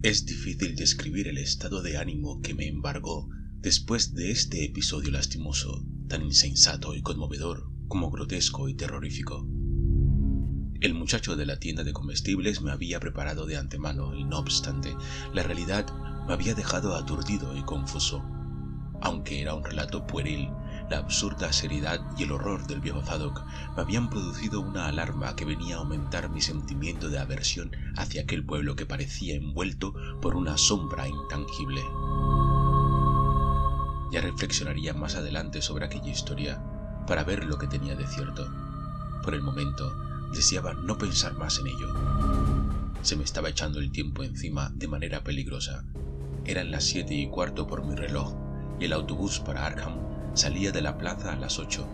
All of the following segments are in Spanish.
Es difícil describir el estado de ánimo que me embargó después de este episodio lastimoso, tan insensato y conmovedor como grotesco y terrorífico. El muchacho de la tienda de comestibles me había preparado de antemano y no obstante, la realidad me había dejado aturdido y confuso. Aunque era un relato pueril, la absurda seriedad y el horror del viejo Zadok me habían producido una alarma que venía a aumentar mi sentimiento de aversión hacia aquel pueblo que parecía envuelto por una sombra intangible. Ya reflexionaría más adelante sobre aquella historia, para ver lo que tenía de cierto. Por el momento, deseaba no pensar más en ello. Se me estaba echando el tiempo encima de manera peligrosa. Eran las siete y cuarto por mi reloj y el autobús para Arkham Salía de la plaza a las 8,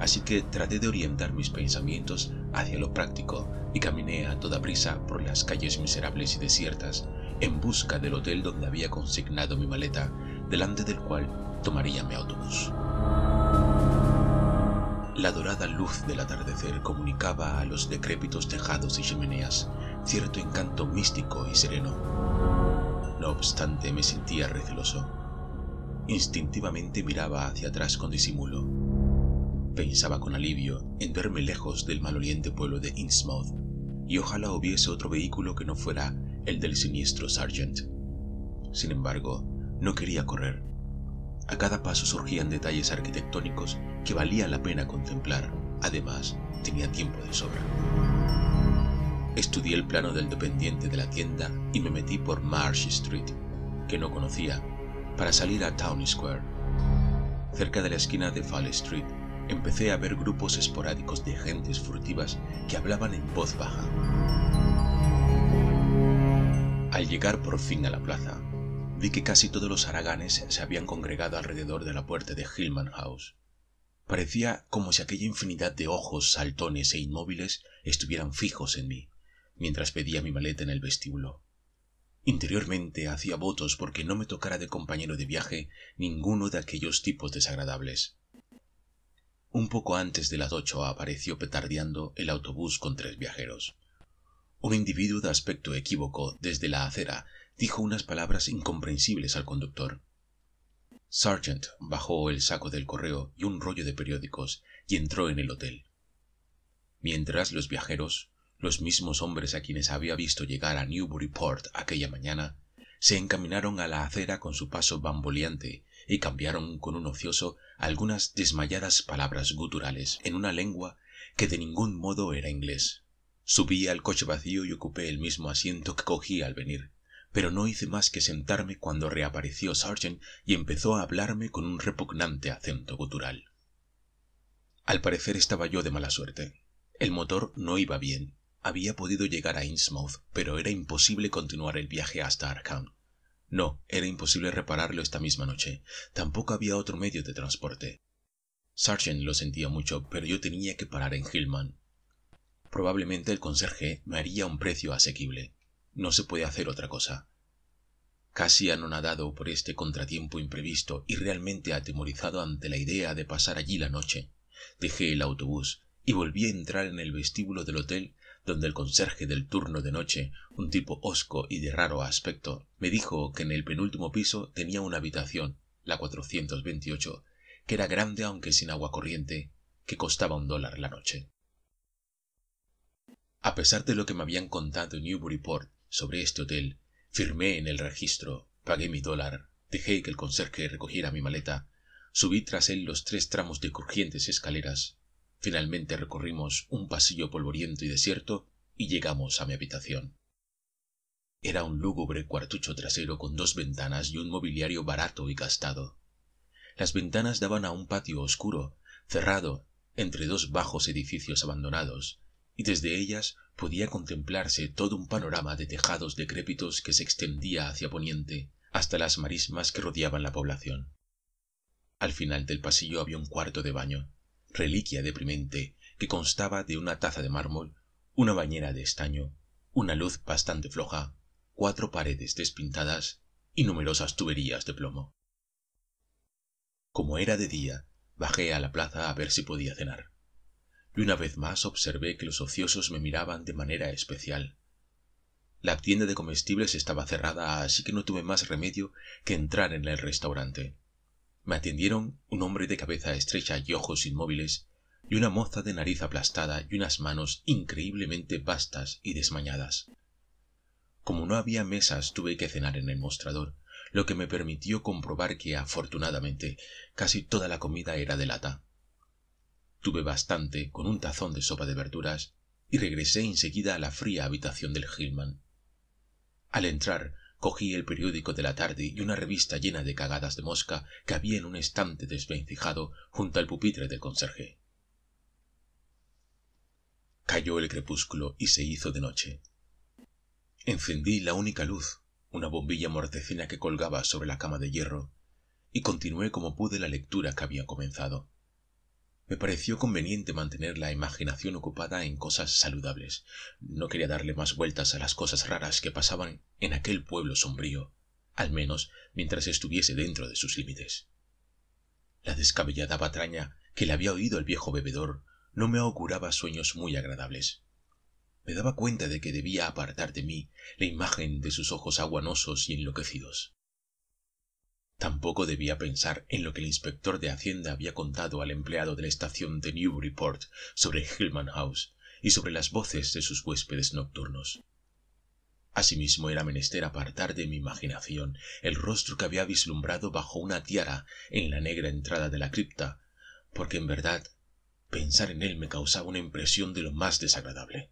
así que traté de orientar mis pensamientos hacia lo práctico y caminé a toda prisa por las calles miserables y desiertas en busca del hotel donde había consignado mi maleta, delante del cual tomaría mi autobús. La dorada luz del atardecer comunicaba a los decrépitos tejados y chimeneas cierto encanto místico y sereno. No obstante, me sentía receloso Instintivamente miraba hacia atrás con disimulo. Pensaba con alivio en verme lejos del maloliente pueblo de Innsmouth, y ojalá hubiese otro vehículo que no fuera el del siniestro Sargent. Sin embargo, no quería correr. A cada paso surgían detalles arquitectónicos que valía la pena contemplar. Además, tenía tiempo de sobra. Estudié el plano del dependiente de la tienda y me metí por Marsh Street, que no conocía para salir a Town Square. Cerca de la esquina de Fall Street, empecé a ver grupos esporádicos de gentes furtivas que hablaban en voz baja. Al llegar por fin a la plaza, vi que casi todos los haraganes se habían congregado alrededor de la puerta de Hillman House. Parecía como si aquella infinidad de ojos saltones e inmóviles estuvieran fijos en mí, mientras pedía mi maleta en el vestíbulo. Interiormente hacía votos porque no me tocara de compañero de viaje ninguno de aquellos tipos desagradables. Un poco antes de las ocho apareció petardeando el autobús con tres viajeros. Un individuo de aspecto equívoco desde la acera dijo unas palabras incomprensibles al conductor. Sargent bajó el saco del correo y un rollo de periódicos y entró en el hotel. Mientras los viajeros, los mismos hombres a quienes había visto llegar a newburyport aquella mañana se encaminaron a la acera con su paso bamboleante y cambiaron con un ocioso algunas desmayadas palabras guturales en una lengua que de ningún modo era inglés subí al coche vacío y ocupé el mismo asiento que cogí al venir pero no hice más que sentarme cuando reapareció sargent y empezó a hablarme con un repugnante acento gutural al parecer estaba yo de mala suerte el motor no iba bien había podido llegar a Innsmouth, pero era imposible continuar el viaje hasta Arkham. No, era imposible repararlo esta misma noche. Tampoco había otro medio de transporte. Sargent lo sentía mucho, pero yo tenía que parar en Hillman. Probablemente el conserje me haría un precio asequible. No se puede hacer otra cosa. Casi anonadado por este contratiempo imprevisto y realmente atemorizado ante la idea de pasar allí la noche, dejé el autobús y volví a entrar en el vestíbulo del hotel donde el conserje del turno de noche, un tipo hosco y de raro aspecto, me dijo que en el penúltimo piso tenía una habitación, la 428, que era grande aunque sin agua corriente, que costaba un dólar la noche. A pesar de lo que me habían contado en Newburyport sobre este hotel, firmé en el registro, pagué mi dólar, dejé que el conserje recogiera mi maleta, subí tras él los tres tramos de crujientes escaleras Finalmente recorrimos un pasillo polvoriento y desierto y llegamos a mi habitación. Era un lúgubre cuartucho trasero con dos ventanas y un mobiliario barato y gastado. Las ventanas daban a un patio oscuro, cerrado, entre dos bajos edificios abandonados, y desde ellas podía contemplarse todo un panorama de tejados decrépitos que se extendía hacia poniente, hasta las marismas que rodeaban la población. Al final del pasillo había un cuarto de baño, reliquia deprimente que constaba de una taza de mármol, una bañera de estaño, una luz bastante floja, cuatro paredes despintadas y numerosas tuberías de plomo. Como era de día, bajé a la plaza a ver si podía cenar. Y una vez más observé que los ociosos me miraban de manera especial. La tienda de comestibles estaba cerrada, así que no tuve más remedio que entrar en el restaurante me atendieron un hombre de cabeza estrecha y ojos inmóviles, y una moza de nariz aplastada y unas manos increíblemente vastas y desmañadas. Como no había mesas tuve que cenar en el mostrador, lo que me permitió comprobar que afortunadamente casi toda la comida era de lata. Tuve bastante con un tazón de sopa de verduras y regresé enseguida a la fría habitación del gilman. Al entrar cogí el periódico de la tarde y una revista llena de cagadas de mosca que había en un estante desvencijado junto al pupitre del conserje cayó el crepúsculo y se hizo de noche encendí la única luz una bombilla mortecina que colgaba sobre la cama de hierro y continué como pude la lectura que había comenzado me pareció conveniente mantener la imaginación ocupada en cosas saludables. No quería darle más vueltas a las cosas raras que pasaban en aquel pueblo sombrío, al menos mientras estuviese dentro de sus límites. La descabellada patraña que le había oído el viejo bebedor no me auguraba sueños muy agradables. Me daba cuenta de que debía apartar de mí la imagen de sus ojos aguanosos y enloquecidos. Tampoco debía pensar en lo que el inspector de Hacienda había contado al empleado de la estación de Newburyport sobre Hillman House y sobre las voces de sus huéspedes nocturnos. Asimismo era menester apartar de mi imaginación el rostro que había vislumbrado bajo una tiara en la negra entrada de la cripta, porque en verdad pensar en él me causaba una impresión de lo más desagradable.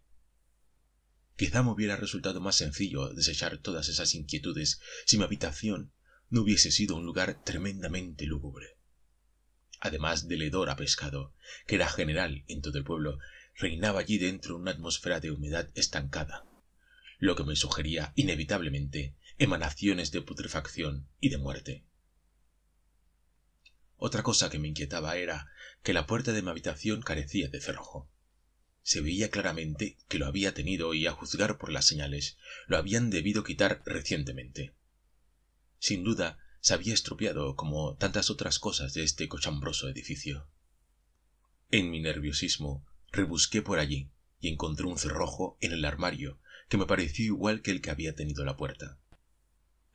Quizá me hubiera resultado más sencillo desechar todas esas inquietudes si mi habitación no hubiese sido un lugar tremendamente lúgubre. Además del hedor a pescado, que era general en todo el pueblo, reinaba allí dentro una atmósfera de humedad estancada, lo que me sugería inevitablemente emanaciones de putrefacción y de muerte. Otra cosa que me inquietaba era que la puerta de mi habitación carecía de cerrojo. Se veía claramente que lo había tenido y, a juzgar por las señales, lo habían debido quitar recientemente. Sin duda, se había estropeado como tantas otras cosas de este cochambroso edificio. En mi nerviosismo, rebusqué por allí y encontré un cerrojo en el armario que me pareció igual que el que había tenido la puerta.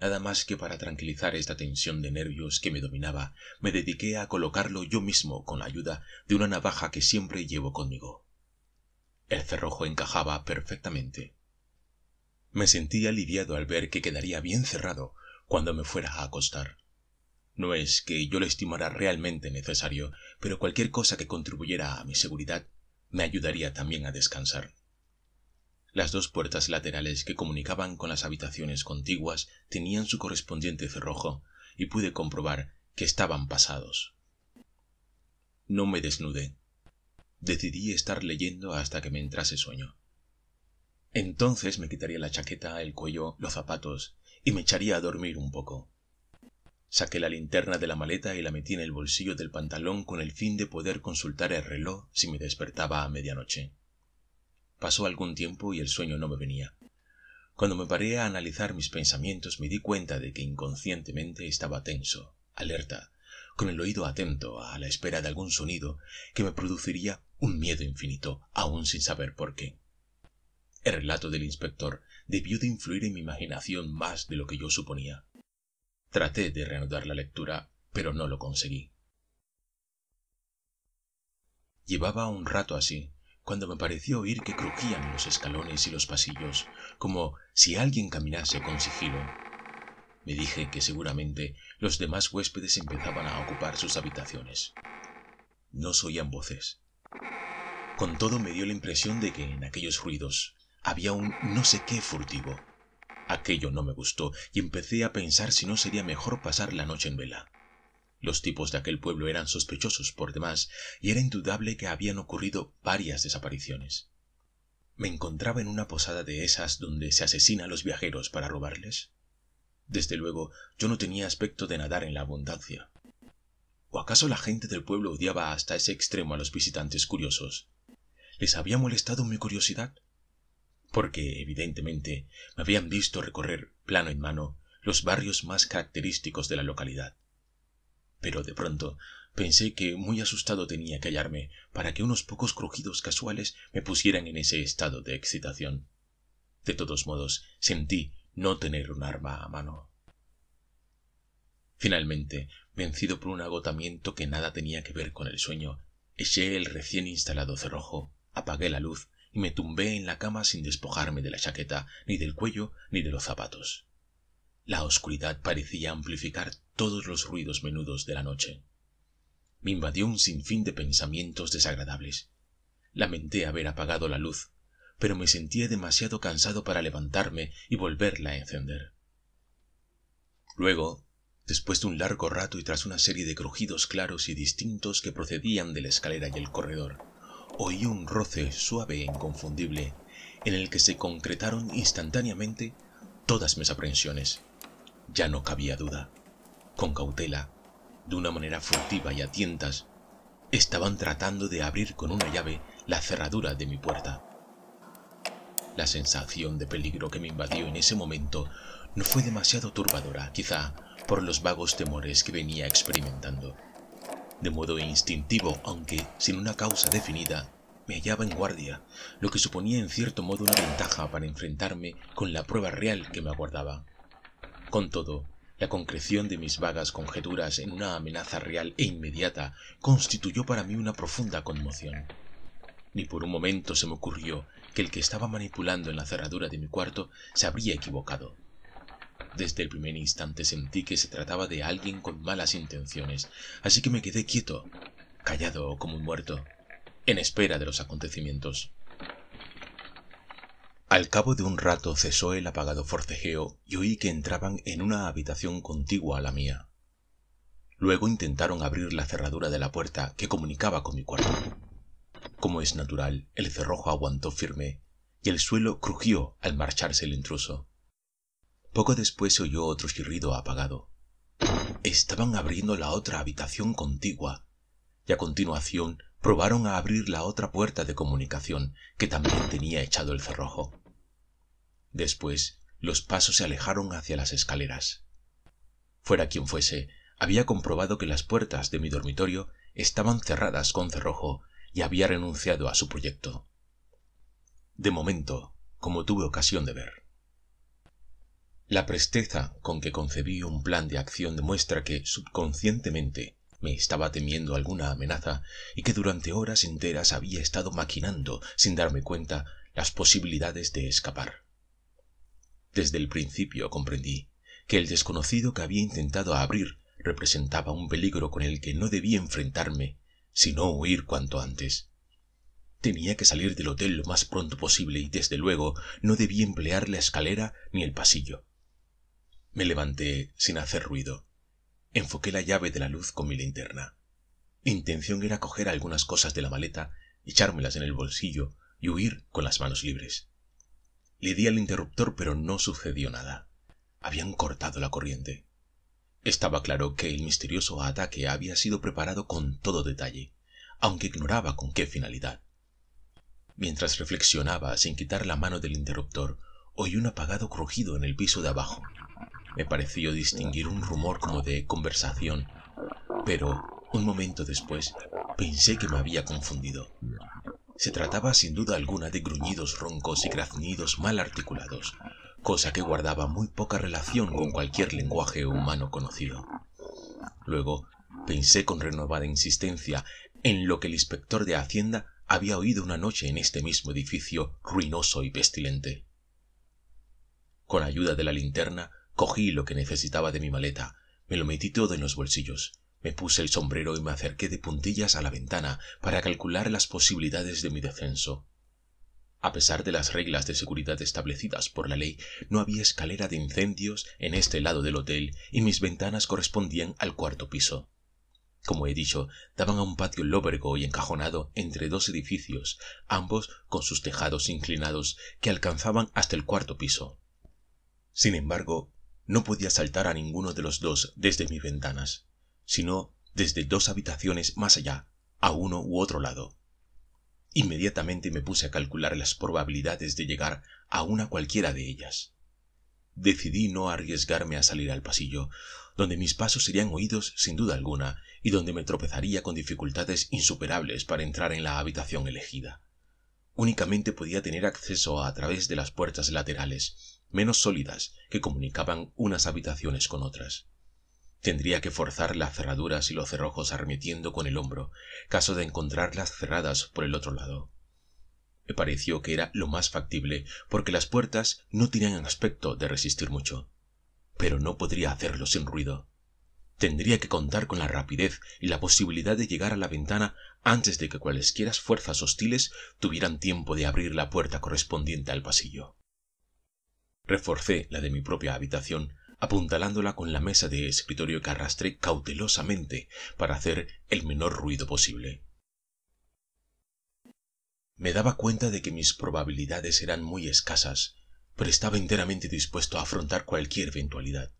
Nada más que para tranquilizar esta tensión de nervios que me dominaba, me dediqué a colocarlo yo mismo con la ayuda de una navaja que siempre llevo conmigo. El cerrojo encajaba perfectamente. Me sentí aliviado al ver que quedaría bien cerrado cuando me fuera a acostar. No es que yo lo estimara realmente necesario, pero cualquier cosa que contribuyera a mi seguridad me ayudaría también a descansar. Las dos puertas laterales que comunicaban con las habitaciones contiguas tenían su correspondiente cerrojo y pude comprobar que estaban pasados. No me desnudé. Decidí estar leyendo hasta que me entrase sueño. Entonces me quitaría la chaqueta, el cuello, los zapatos y me echaría a dormir un poco. Saqué la linterna de la maleta y la metí en el bolsillo del pantalón con el fin de poder consultar el reloj si me despertaba a medianoche. Pasó algún tiempo y el sueño no me venía. Cuando me paré a analizar mis pensamientos me di cuenta de que inconscientemente estaba tenso, alerta, con el oído atento a la espera de algún sonido que me produciría un miedo infinito, aún sin saber por qué. El relato del inspector debió de influir en mi imaginación más de lo que yo suponía. Traté de reanudar la lectura, pero no lo conseguí. Llevaba un rato así, cuando me pareció oír que crujían los escalones y los pasillos, como si alguien caminase con sigilo. Me dije que seguramente los demás huéspedes empezaban a ocupar sus habitaciones. No se oían voces. Con todo me dio la impresión de que en aquellos ruidos había un no sé qué furtivo. Aquello no me gustó y empecé a pensar si no sería mejor pasar la noche en vela. Los tipos de aquel pueblo eran sospechosos por demás y era indudable que habían ocurrido varias desapariciones. Me encontraba en una posada de esas donde se asesina a los viajeros para robarles. Desde luego, yo no tenía aspecto de nadar en la abundancia. ¿O acaso la gente del pueblo odiaba hasta ese extremo a los visitantes curiosos? ¿Les había molestado mi curiosidad? porque evidentemente me habían visto recorrer plano en mano los barrios más característicos de la localidad pero de pronto pensé que muy asustado tenía que hallarme para que unos pocos crujidos casuales me pusieran en ese estado de excitación de todos modos sentí no tener un arma a mano finalmente vencido por un agotamiento que nada tenía que ver con el sueño eché el recién instalado cerrojo apagué la luz y me tumbé en la cama sin despojarme de la chaqueta, ni del cuello, ni de los zapatos. La oscuridad parecía amplificar todos los ruidos menudos de la noche. Me invadió un sinfín de pensamientos desagradables. Lamenté haber apagado la luz, pero me sentía demasiado cansado para levantarme y volverla a encender. Luego, después de un largo rato y tras una serie de crujidos claros y distintos que procedían de la escalera y el corredor, oí un roce suave e inconfundible en el que se concretaron instantáneamente todas mis aprensiones. Ya no cabía duda. Con cautela, de una manera furtiva y a tientas, estaban tratando de abrir con una llave la cerradura de mi puerta. La sensación de peligro que me invadió en ese momento no fue demasiado turbadora, quizá por los vagos temores que venía experimentando. De modo instintivo, aunque sin una causa definida, me hallaba en guardia, lo que suponía en cierto modo una ventaja para enfrentarme con la prueba real que me aguardaba. Con todo, la concreción de mis vagas conjeturas en una amenaza real e inmediata constituyó para mí una profunda conmoción. Ni por un momento se me ocurrió que el que estaba manipulando en la cerradura de mi cuarto se habría equivocado. Desde el primer instante sentí que se trataba de alguien con malas intenciones, así que me quedé quieto, callado como un muerto, en espera de los acontecimientos. Al cabo de un rato cesó el apagado forcejeo y oí que entraban en una habitación contigua a la mía. Luego intentaron abrir la cerradura de la puerta que comunicaba con mi cuarto. Como es natural, el cerrojo aguantó firme y el suelo crujió al marcharse el intruso. Poco después se oyó otro chirrido apagado. Estaban abriendo la otra habitación contigua y a continuación probaron a abrir la otra puerta de comunicación que también tenía echado el cerrojo. Después, los pasos se alejaron hacia las escaleras. Fuera quien fuese, había comprobado que las puertas de mi dormitorio estaban cerradas con cerrojo y había renunciado a su proyecto. De momento, como tuve ocasión de ver. La presteza con que concebí un plan de acción demuestra que, subconscientemente, me estaba temiendo alguna amenaza y que durante horas enteras había estado maquinando, sin darme cuenta, las posibilidades de escapar. Desde el principio comprendí que el desconocido que había intentado abrir representaba un peligro con el que no debía enfrentarme, sino huir cuanto antes. Tenía que salir del hotel lo más pronto posible y desde luego no debía emplear la escalera ni el pasillo. Me levanté sin hacer ruido. Enfoqué la llave de la luz con mi linterna. Mi intención era coger algunas cosas de la maleta, echármelas en el bolsillo y huir con las manos libres. Le di al interruptor pero no sucedió nada. Habían cortado la corriente. Estaba claro que el misterioso ataque había sido preparado con todo detalle, aunque ignoraba con qué finalidad. Mientras reflexionaba sin quitar la mano del interruptor, oí un apagado crujido en el piso de abajo. Me pareció distinguir un rumor como de conversación, pero un momento después pensé que me había confundido. Se trataba sin duda alguna de gruñidos roncos y graznidos mal articulados, cosa que guardaba muy poca relación con cualquier lenguaje humano conocido. Luego pensé con renovada insistencia en lo que el inspector de Hacienda había oído una noche en este mismo edificio ruinoso y pestilente. Con ayuda de la linterna cogí lo que necesitaba de mi maleta me lo metí todo en los bolsillos me puse el sombrero y me acerqué de puntillas a la ventana para calcular las posibilidades de mi descenso a pesar de las reglas de seguridad establecidas por la ley no había escalera de incendios en este lado del hotel y mis ventanas correspondían al cuarto piso como he dicho daban a un patio lóbrego y encajonado entre dos edificios ambos con sus tejados inclinados que alcanzaban hasta el cuarto piso sin embargo no podía saltar a ninguno de los dos desde mis ventanas, sino desde dos habitaciones más allá, a uno u otro lado. Inmediatamente me puse a calcular las probabilidades de llegar a una cualquiera de ellas. Decidí no arriesgarme a salir al pasillo, donde mis pasos serían oídos sin duda alguna y donde me tropezaría con dificultades insuperables para entrar en la habitación elegida. Únicamente podía tener acceso a través de las puertas laterales, menos sólidas que comunicaban unas habitaciones con otras. Tendría que forzar las cerraduras y los cerrojos arremetiendo con el hombro, caso de encontrarlas cerradas por el otro lado. Me pareció que era lo más factible, porque las puertas no tenían aspecto de resistir mucho. Pero no podría hacerlo sin ruido. Tendría que contar con la rapidez y la posibilidad de llegar a la ventana antes de que cualesquiera fuerzas hostiles tuvieran tiempo de abrir la puerta correspondiente al pasillo reforcé la de mi propia habitación apuntalándola con la mesa de escritorio que arrastré cautelosamente para hacer el menor ruido posible. Me daba cuenta de que mis probabilidades eran muy escasas, pero estaba enteramente dispuesto a afrontar cualquier eventualidad.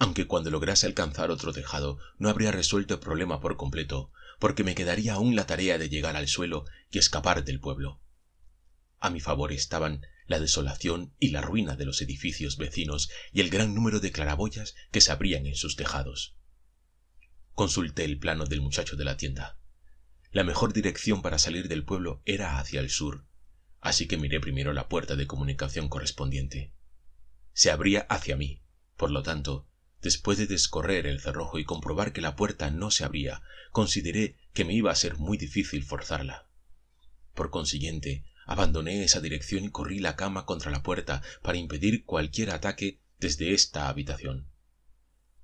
Aunque cuando lograse alcanzar otro tejado no habría resuelto el problema por completo, porque me quedaría aún la tarea de llegar al suelo y escapar del pueblo. A mi favor estaban la desolación y la ruina de los edificios vecinos y el gran número de claraboyas que se abrían en sus tejados. Consulté el plano del muchacho de la tienda. La mejor dirección para salir del pueblo era hacia el sur, así que miré primero la puerta de comunicación correspondiente. Se abría hacia mí, por lo tanto, después de descorrer el cerrojo y comprobar que la puerta no se abría, consideré que me iba a ser muy difícil forzarla. Por consiguiente, Abandoné esa dirección y corrí la cama contra la puerta para impedir cualquier ataque desde esta habitación.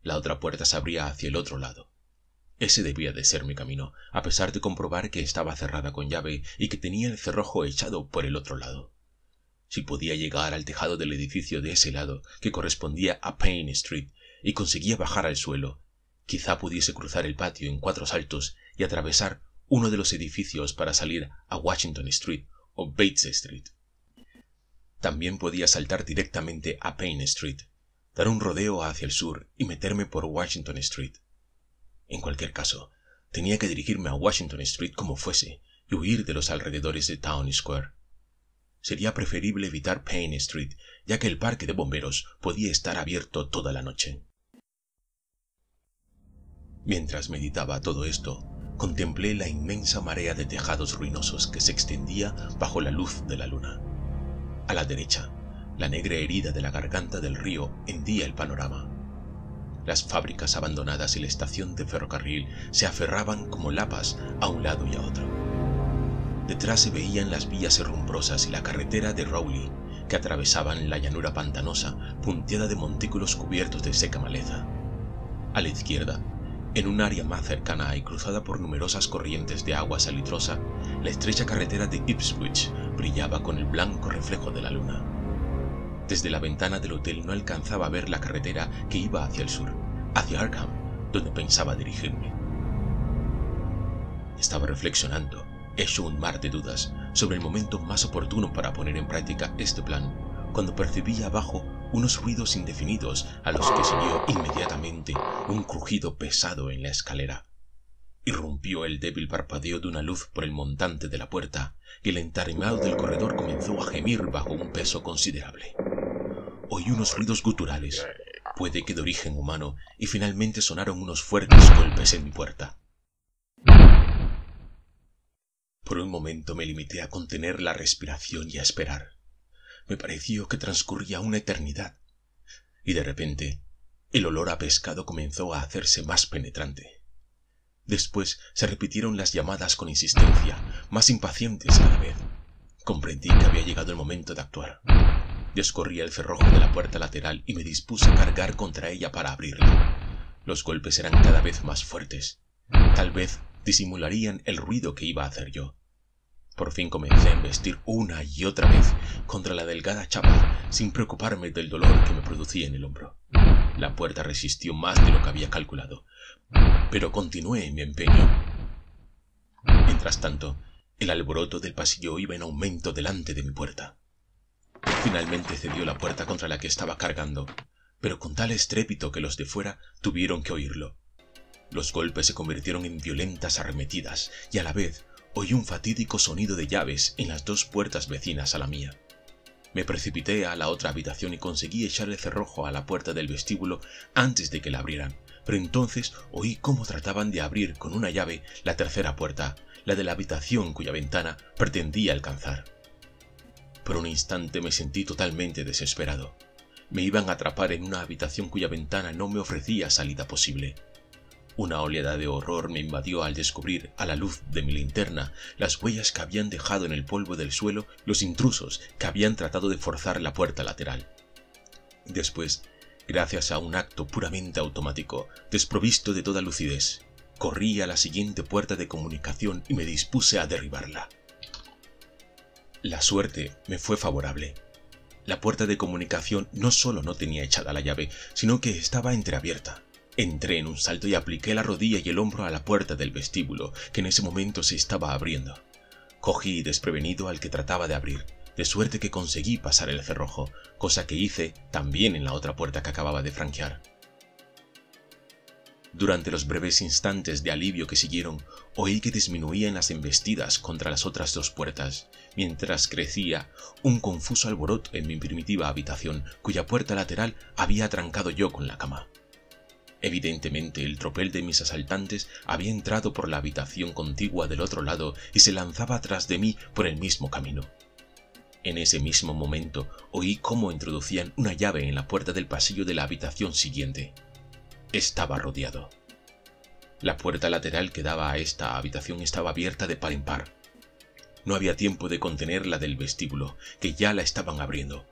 La otra puerta se abría hacia el otro lado. Ese debía de ser mi camino, a pesar de comprobar que estaba cerrada con llave y que tenía el cerrojo echado por el otro lado. Si podía llegar al tejado del edificio de ese lado, que correspondía a Payne Street, y conseguía bajar al suelo, quizá pudiese cruzar el patio en cuatro saltos y atravesar uno de los edificios para salir a Washington Street o Bates Street. También podía saltar directamente a Payne Street, dar un rodeo hacia el sur y meterme por Washington Street. En cualquier caso, tenía que dirigirme a Washington Street como fuese y huir de los alrededores de Town Square. Sería preferible evitar Payne Street, ya que el parque de bomberos podía estar abierto toda la noche. Mientras meditaba todo esto, contemplé la inmensa marea de tejados ruinosos que se extendía bajo la luz de la luna. A la derecha, la negra herida de la garganta del río hendía el panorama. Las fábricas abandonadas y la estación de ferrocarril se aferraban como lapas a un lado y a otro. Detrás se veían las vías herrumbrosas y la carretera de Rowley, que atravesaban la llanura pantanosa punteada de montículos cubiertos de seca maleza. A la izquierda, en un área más cercana y cruzada por numerosas corrientes de agua salitrosa, la estrecha carretera de Ipswich brillaba con el blanco reflejo de la luna. Desde la ventana del hotel no alcanzaba a ver la carretera que iba hacia el sur, hacia Arkham, donde pensaba dirigirme. Estaba reflexionando, hecho un mar de dudas, sobre el momento más oportuno para poner en práctica este plan, cuando percibí abajo unos ruidos indefinidos a los que siguió inmediatamente un crujido pesado en la escalera. Irrumpió el débil parpadeo de una luz por el montante de la puerta y el entarimado del corredor comenzó a gemir bajo un peso considerable. Oí unos ruidos guturales, puede que de origen humano, y finalmente sonaron unos fuertes golpes en mi puerta. Por un momento me limité a contener la respiración y a esperar. Me pareció que transcurría una eternidad. Y de repente, el olor a pescado comenzó a hacerse más penetrante. Después se repitieron las llamadas con insistencia, más impacientes cada vez. Comprendí que había llegado el momento de actuar. Descorrí el cerrojo de la puerta lateral y me dispuse a cargar contra ella para abrirla. Los golpes eran cada vez más fuertes. Tal vez disimularían el ruido que iba a hacer yo. Por fin comencé a embestir una y otra vez contra la delgada chapa sin preocuparme del dolor que me producía en el hombro. La puerta resistió más de lo que había calculado, pero continué en mi empeño. Mientras tanto, el alboroto del pasillo iba en aumento delante de mi puerta. Finalmente cedió la puerta contra la que estaba cargando, pero con tal estrépito que los de fuera tuvieron que oírlo. Los golpes se convirtieron en violentas arremetidas y a la vez oí un fatídico sonido de llaves en las dos puertas vecinas a la mía. Me precipité a la otra habitación y conseguí echar el cerrojo a la puerta del vestíbulo antes de que la abrieran, pero entonces oí cómo trataban de abrir con una llave la tercera puerta, la de la habitación cuya ventana pretendía alcanzar. Por un instante me sentí totalmente desesperado. Me iban a atrapar en una habitación cuya ventana no me ofrecía salida posible. Una oleada de horror me invadió al descubrir, a la luz de mi linterna, las huellas que habían dejado en el polvo del suelo los intrusos que habían tratado de forzar la puerta lateral. Después, gracias a un acto puramente automático, desprovisto de toda lucidez, corrí a la siguiente puerta de comunicación y me dispuse a derribarla. La suerte me fue favorable. La puerta de comunicación no solo no tenía echada la llave, sino que estaba entreabierta. Entré en un salto y apliqué la rodilla y el hombro a la puerta del vestíbulo, que en ese momento se estaba abriendo. Cogí desprevenido al que trataba de abrir, de suerte que conseguí pasar el cerrojo, cosa que hice también en la otra puerta que acababa de franquear. Durante los breves instantes de alivio que siguieron, oí que disminuían las embestidas contra las otras dos puertas, mientras crecía un confuso alboroto en mi primitiva habitación, cuya puerta lateral había trancado yo con la cama. Evidentemente el tropel de mis asaltantes había entrado por la habitación contigua del otro lado y se lanzaba atrás de mí por el mismo camino. En ese mismo momento oí cómo introducían una llave en la puerta del pasillo de la habitación siguiente. Estaba rodeado. La puerta lateral que daba a esta habitación estaba abierta de par en par. No había tiempo de contener la del vestíbulo, que ya la estaban abriendo.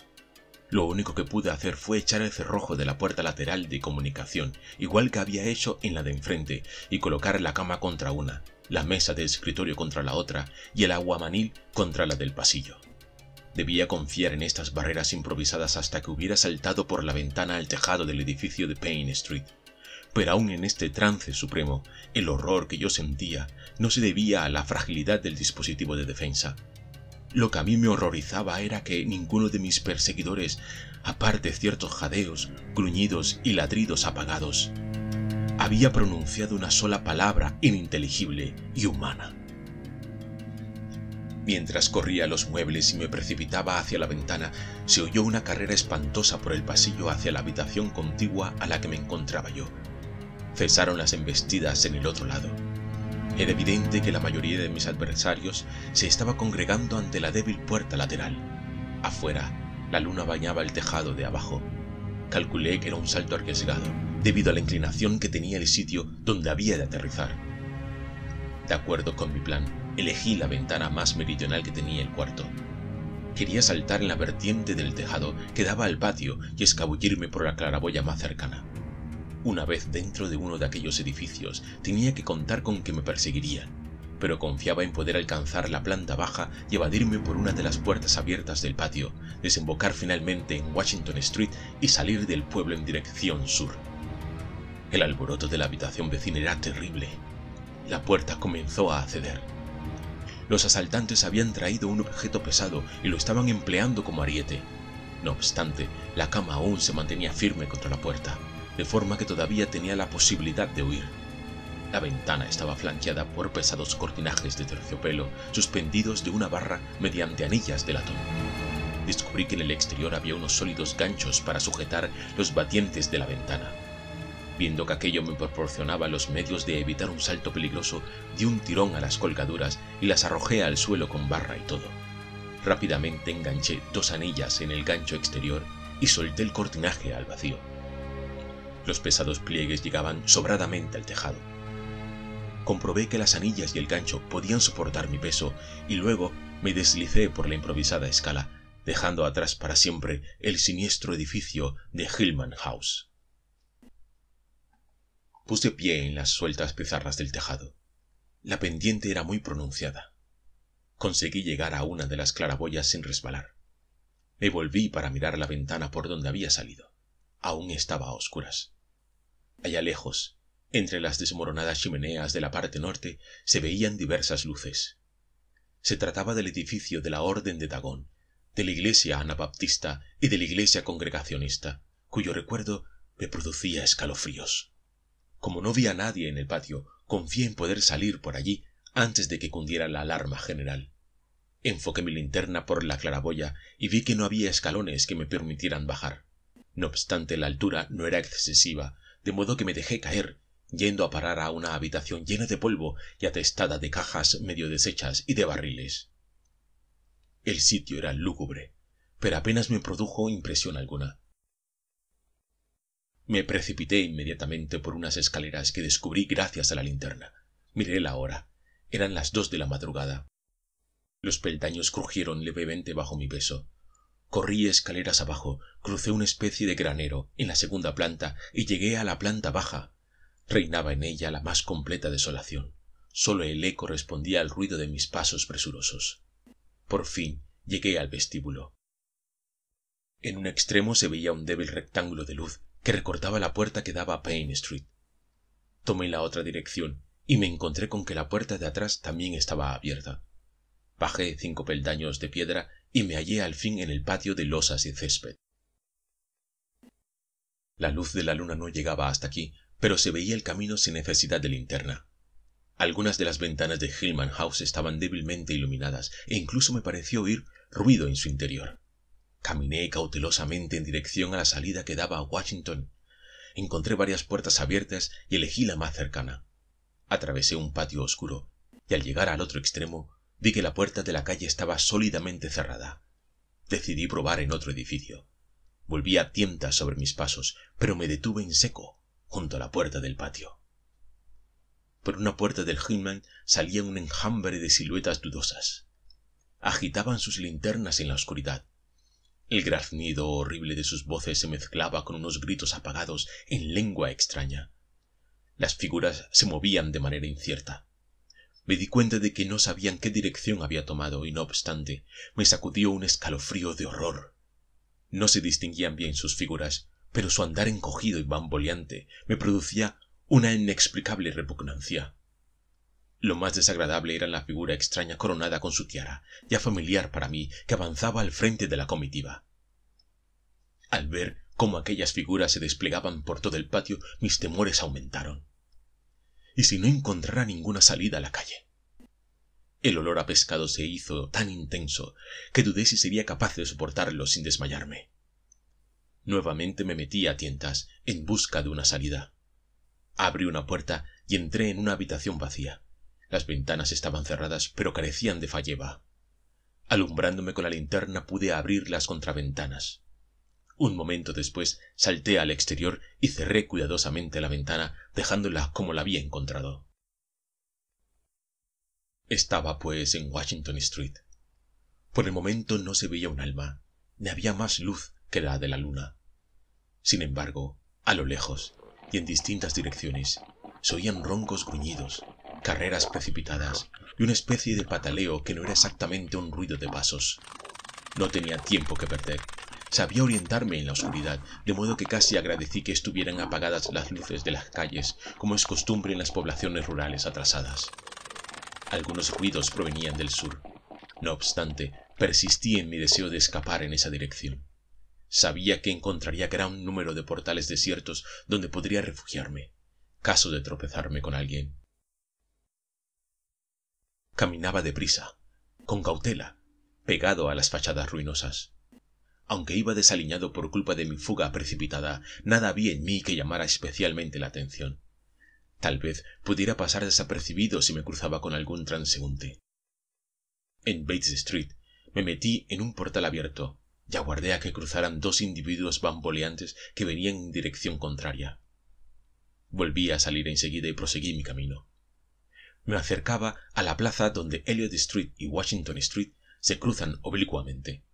Lo único que pude hacer fue echar el cerrojo de la puerta lateral de comunicación, igual que había hecho en la de enfrente, y colocar la cama contra una, la mesa de escritorio contra la otra y el aguamanil contra la del pasillo. Debía confiar en estas barreras improvisadas hasta que hubiera saltado por la ventana al tejado del edificio de Payne Street. Pero aún en este trance supremo, el horror que yo sentía no se debía a la fragilidad del dispositivo de defensa, lo que a mí me horrorizaba era que ninguno de mis perseguidores, aparte ciertos jadeos, gruñidos y ladridos apagados, había pronunciado una sola palabra ininteligible y humana. Mientras corría los muebles y me precipitaba hacia la ventana, se oyó una carrera espantosa por el pasillo hacia la habitación contigua a la que me encontraba yo. Cesaron las embestidas en el otro lado. Era evidente que la mayoría de mis adversarios se estaba congregando ante la débil puerta lateral. Afuera, la luna bañaba el tejado de abajo. Calculé que era un salto arriesgado, debido a la inclinación que tenía el sitio donde había de aterrizar. De acuerdo con mi plan, elegí la ventana más meridional que tenía el cuarto. Quería saltar en la vertiente del tejado que daba al patio y escabullirme por la claraboya más cercana. Una vez dentro de uno de aquellos edificios, tenía que contar con que me perseguirían, pero confiaba en poder alcanzar la planta baja y evadirme por una de las puertas abiertas del patio, desembocar finalmente en Washington Street y salir del pueblo en dirección sur. El alboroto de la habitación vecina era terrible. La puerta comenzó a ceder. Los asaltantes habían traído un objeto pesado y lo estaban empleando como ariete. No obstante, la cama aún se mantenía firme contra la puerta de forma que todavía tenía la posibilidad de huir. La ventana estaba flanqueada por pesados cortinajes de terciopelo suspendidos de una barra mediante anillas de latón. Descubrí que en el exterior había unos sólidos ganchos para sujetar los batientes de la ventana. Viendo que aquello me proporcionaba los medios de evitar un salto peligroso, di un tirón a las colgaduras y las arrojé al suelo con barra y todo. Rápidamente enganché dos anillas en el gancho exterior y solté el cortinaje al vacío. Los pesados pliegues llegaban sobradamente al tejado. Comprobé que las anillas y el gancho podían soportar mi peso y luego me deslicé por la improvisada escala, dejando atrás para siempre el siniestro edificio de Hillman House. Puse pie en las sueltas pizarras del tejado. La pendiente era muy pronunciada. Conseguí llegar a una de las claraboyas sin resbalar. Me volví para mirar la ventana por donde había salido aún estaba a oscuras allá lejos entre las desmoronadas chimeneas de la parte norte se veían diversas luces se trataba del edificio de la orden de dagón de la iglesia anabaptista y de la iglesia congregacionista cuyo recuerdo me producía escalofríos como no vi a nadie en el patio confié en poder salir por allí antes de que cundiera la alarma general enfoqué mi linterna por la claraboya y vi que no había escalones que me permitieran bajar no obstante la altura no era excesiva de modo que me dejé caer yendo a parar a una habitación llena de polvo y atestada de cajas medio deshechas y de barriles el sitio era lúgubre pero apenas me produjo impresión alguna me precipité inmediatamente por unas escaleras que descubrí gracias a la linterna miré la hora eran las dos de la madrugada los peldaños crujieron levemente bajo mi peso corrí escaleras abajo crucé una especie de granero en la segunda planta y llegué a la planta baja reinaba en ella la más completa desolación sólo el eco respondía al ruido de mis pasos presurosos por fin llegué al vestíbulo en un extremo se veía un débil rectángulo de luz que recortaba la puerta que daba a Payne Street. Tomé la otra dirección y me encontré con que la puerta de atrás también estaba abierta. Bajé cinco peldaños de piedra y me hallé al fin en el patio de losas y césped. La luz de la luna no llegaba hasta aquí, pero se veía el camino sin necesidad de linterna. Algunas de las ventanas de Hillman House estaban débilmente iluminadas e incluso me pareció oír ruido en su interior. Caminé cautelosamente en dirección a la salida que daba a Washington. Encontré varias puertas abiertas y elegí la más cercana. Atravesé un patio oscuro y al llegar al otro extremo Vi que la puerta de la calle estaba sólidamente cerrada. Decidí probar en otro edificio. Volví a tientas sobre mis pasos, pero me detuve en seco, junto a la puerta del patio. Por una puerta del Hillman salía un enjambre de siluetas dudosas. Agitaban sus linternas en la oscuridad. El graznido horrible de sus voces se mezclaba con unos gritos apagados en lengua extraña. Las figuras se movían de manera incierta. Me di cuenta de que no sabían qué dirección había tomado y no obstante, me sacudió un escalofrío de horror. No se distinguían bien sus figuras, pero su andar encogido y bamboleante me producía una inexplicable repugnancia. Lo más desagradable era la figura extraña coronada con su tiara, ya familiar para mí, que avanzaba al frente de la comitiva. Al ver cómo aquellas figuras se desplegaban por todo el patio, mis temores aumentaron y si no encontrara ninguna salida a la calle el olor a pescado se hizo tan intenso que dudé si sería capaz de soportarlo sin desmayarme nuevamente me metí a tientas en busca de una salida abrí una puerta y entré en una habitación vacía las ventanas estaban cerradas pero carecían de falleva alumbrándome con la linterna pude abrir las contraventanas un momento después salté al exterior y cerré cuidadosamente la ventana dejándola como la había encontrado estaba pues en washington street por el momento no se veía un alma ni había más luz que la de la luna sin embargo a lo lejos y en distintas direcciones se oían roncos gruñidos carreras precipitadas y una especie de pataleo que no era exactamente un ruido de pasos no tenía tiempo que perder Sabía orientarme en la oscuridad, de modo que casi agradecí que estuvieran apagadas las luces de las calles, como es costumbre en las poblaciones rurales atrasadas. Algunos ruidos provenían del sur. No obstante, persistí en mi deseo de escapar en esa dirección. Sabía que encontraría gran número de portales desiertos donde podría refugiarme, caso de tropezarme con alguien. Caminaba deprisa, con cautela, pegado a las fachadas ruinosas. Aunque iba desaliñado por culpa de mi fuga precipitada, nada había en mí que llamara especialmente la atención. Tal vez pudiera pasar desapercibido si me cruzaba con algún transeúnte. En Bates Street me metí en un portal abierto y aguardé a que cruzaran dos individuos bamboleantes que venían en dirección contraria. Volví a salir enseguida y proseguí mi camino. Me acercaba a la plaza donde Elliot Street y Washington Street se cruzan oblicuamente.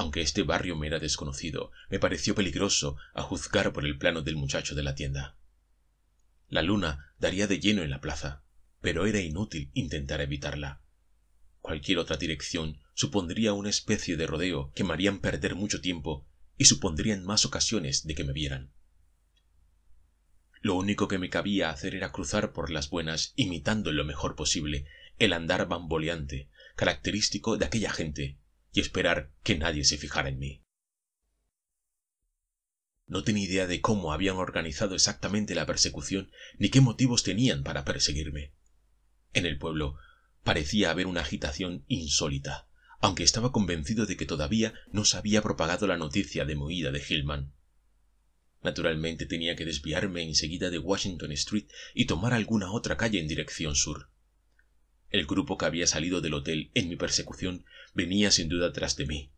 Aunque este barrio me era desconocido, me pareció peligroso a juzgar por el plano del muchacho de la tienda. La luna daría de lleno en la plaza, pero era inútil intentar evitarla. Cualquier otra dirección supondría una especie de rodeo que me harían perder mucho tiempo y supondrían más ocasiones de que me vieran. Lo único que me cabía hacer era cruzar por las buenas imitando lo mejor posible el andar bamboleante, característico de aquella gente, y esperar que nadie se fijara en mí. No tenía idea de cómo habían organizado exactamente la persecución ni qué motivos tenían para perseguirme. En el pueblo parecía haber una agitación insólita, aunque estaba convencido de que todavía no se había propagado la noticia de mi de Hillman. Naturalmente tenía que desviarme enseguida de Washington Street y tomar alguna otra calle en dirección sur. El grupo que había salido del hotel en mi persecución venía sin duda tras de mí.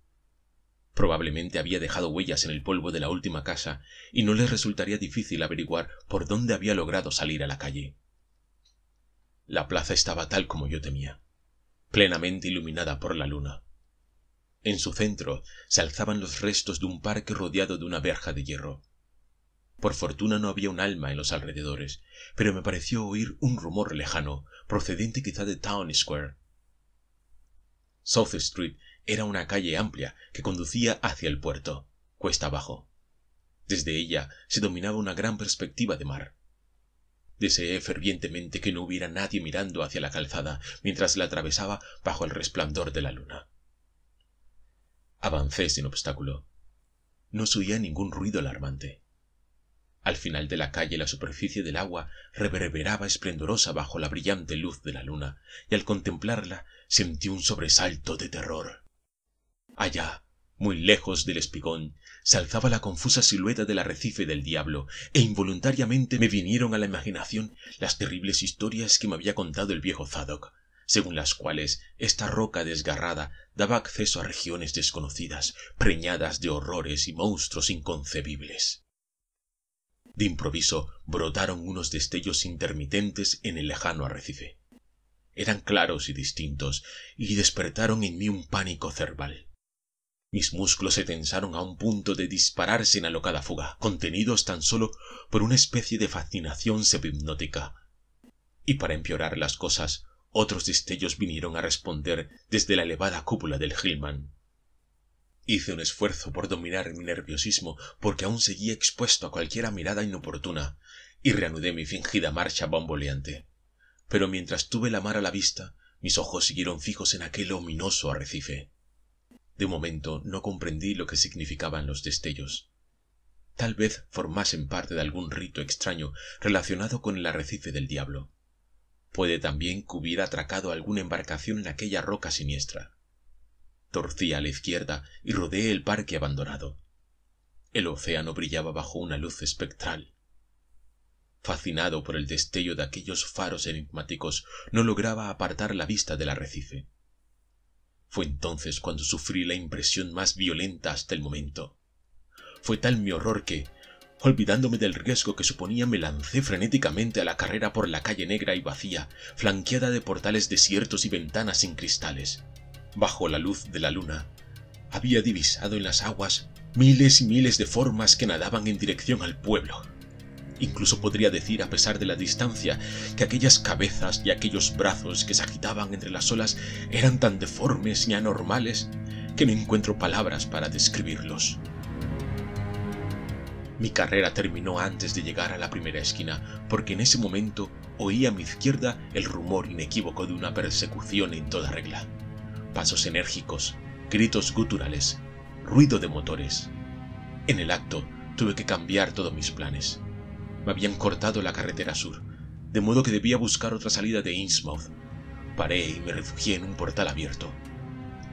Probablemente había dejado huellas en el polvo de la última casa y no les resultaría difícil averiguar por dónde había logrado salir a la calle. La plaza estaba tal como yo temía, plenamente iluminada por la luna. En su centro se alzaban los restos de un parque rodeado de una verja de hierro. Por fortuna no había un alma en los alrededores, pero me pareció oír un rumor lejano, procedente quizá de Town Square. South Street era una calle amplia que conducía hacia el puerto, cuesta abajo. Desde ella se dominaba una gran perspectiva de mar. Deseé fervientemente que no hubiera nadie mirando hacia la calzada mientras la atravesaba bajo el resplandor de la luna. Avancé sin obstáculo. No se ningún ruido alarmante. Al final de la calle la superficie del agua reverberaba esplendorosa bajo la brillante luz de la luna, y al contemplarla sentí un sobresalto de terror. Allá, muy lejos del espigón, se alzaba la confusa silueta del arrecife del diablo, e involuntariamente me vinieron a la imaginación las terribles historias que me había contado el viejo Zadok, según las cuales esta roca desgarrada daba acceso a regiones desconocidas, preñadas de horrores y monstruos inconcebibles de improviso brotaron unos destellos intermitentes en el lejano arrecife eran claros y distintos y despertaron en mí un pánico cerval mis músculos se tensaron a un punto de dispararse en alocada fuga contenidos tan sólo por una especie de fascinación sepipnótica. y para empeorar las cosas otros destellos vinieron a responder desde la elevada cúpula del Hice un esfuerzo por dominar mi nerviosismo porque aún seguía expuesto a cualquiera mirada inoportuna, y reanudé mi fingida marcha bomboleante. Pero mientras tuve la mar a la vista, mis ojos siguieron fijos en aquel ominoso arrecife. De momento no comprendí lo que significaban los destellos. Tal vez formasen parte de algún rito extraño relacionado con el arrecife del diablo. Puede también que hubiera atracado alguna embarcación en aquella roca siniestra torcía a la izquierda y rodeé el parque abandonado. El océano brillaba bajo una luz espectral. Fascinado por el destello de aquellos faros enigmáticos, no lograba apartar la vista del arrecife. Fue entonces cuando sufrí la impresión más violenta hasta el momento. Fue tal mi horror que, olvidándome del riesgo que suponía, me lancé frenéticamente a la carrera por la calle negra y vacía, flanqueada de portales desiertos y ventanas sin cristales bajo la luz de la luna, había divisado en las aguas miles y miles de formas que nadaban en dirección al pueblo. Incluso podría decir, a pesar de la distancia, que aquellas cabezas y aquellos brazos que se agitaban entre las olas eran tan deformes y anormales que no encuentro palabras para describirlos. Mi carrera terminó antes de llegar a la primera esquina, porque en ese momento oí a mi izquierda el rumor inequívoco de una persecución en toda regla pasos enérgicos, gritos guturales, ruido de motores. En el acto tuve que cambiar todos mis planes. Me habían cortado la carretera sur, de modo que debía buscar otra salida de Innsmouth. Paré y me refugié en un portal abierto.